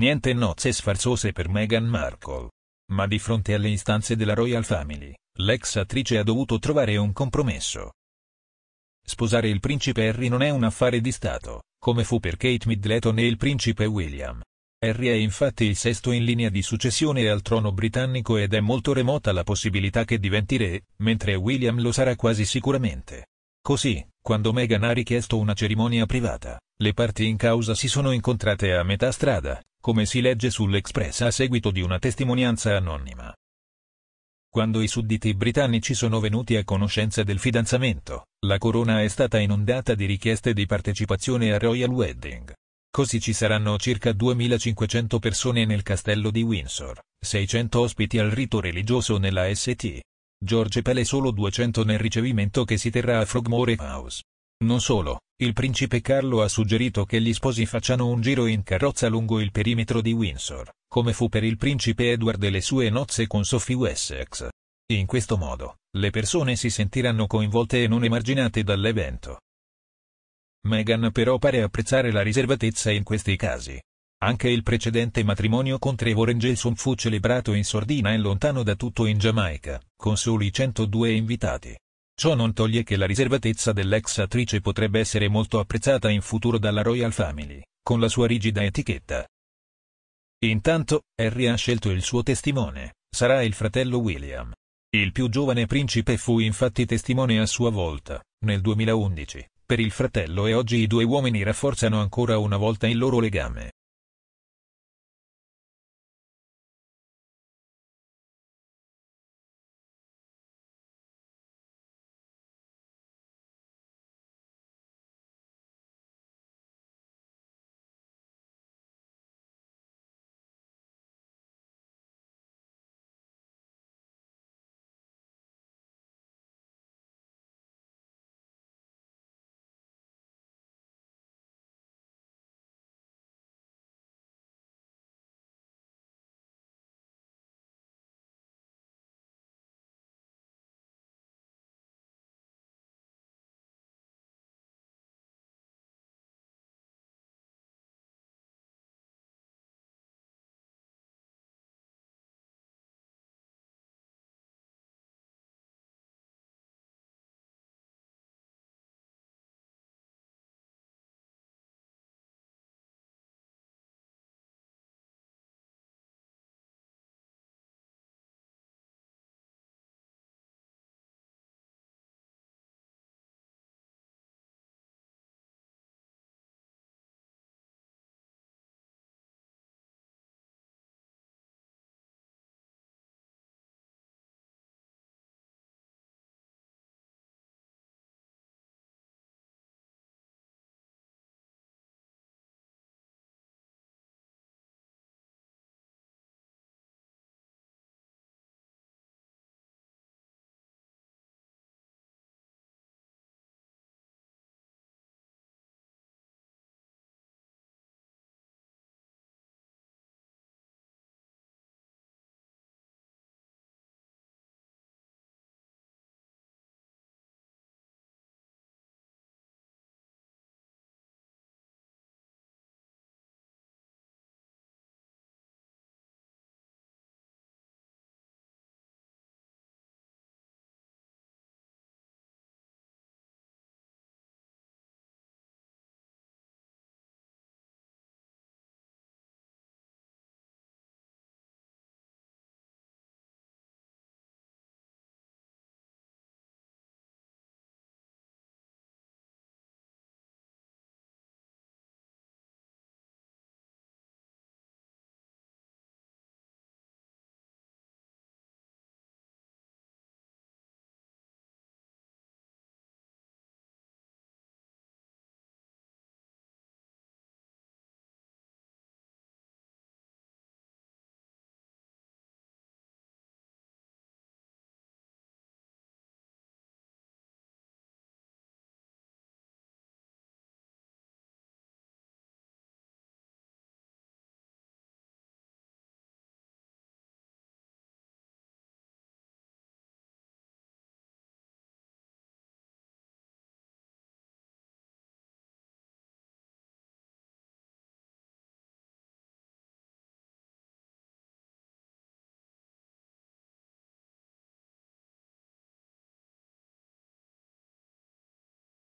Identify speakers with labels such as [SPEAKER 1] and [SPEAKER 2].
[SPEAKER 1] Niente nozze sfarzose per Meghan Markle. Ma di fronte alle istanze della Royal Family, l'ex attrice ha dovuto trovare un compromesso. Sposare il principe Harry non è un affare di Stato, come fu per Kate Middleton e il principe William. Harry è infatti il sesto in linea di successione al trono britannico ed è molto remota la possibilità che diventi re, mentre William lo sarà quasi sicuramente. Così, quando Meghan ha richiesto una cerimonia privata, le parti in causa si sono incontrate a metà strada, come si legge sull'Express a seguito di una testimonianza anonima. Quando i sudditi britannici sono venuti a conoscenza del fidanzamento, la corona è stata inondata di richieste di partecipazione a Royal Wedding. Così ci saranno circa 2500 persone nel castello di Windsor, 600 ospiti al rito religioso nella St. George Pele solo 200 nel ricevimento che si terrà a Frogmore House. Non solo, il principe Carlo ha suggerito che gli sposi facciano un giro in carrozza lungo il perimetro di Windsor, come fu per il principe Edward e le sue nozze con Sophie Wessex. In questo modo, le persone si sentiranno coinvolte e non emarginate dall'evento. Meghan però pare apprezzare la riservatezza in questi casi. Anche il precedente matrimonio con Trevor Engelson fu celebrato in sordina e lontano da tutto in Giamaica, con soli 102 invitati. Ciò non toglie che la riservatezza dell'ex attrice potrebbe essere molto apprezzata in futuro dalla Royal Family, con la sua rigida etichetta. Intanto, Harry ha scelto il suo testimone, sarà il fratello William. Il più giovane principe fu infatti testimone a sua volta, nel 2011, per il fratello e oggi i due uomini rafforzano ancora una volta il loro legame.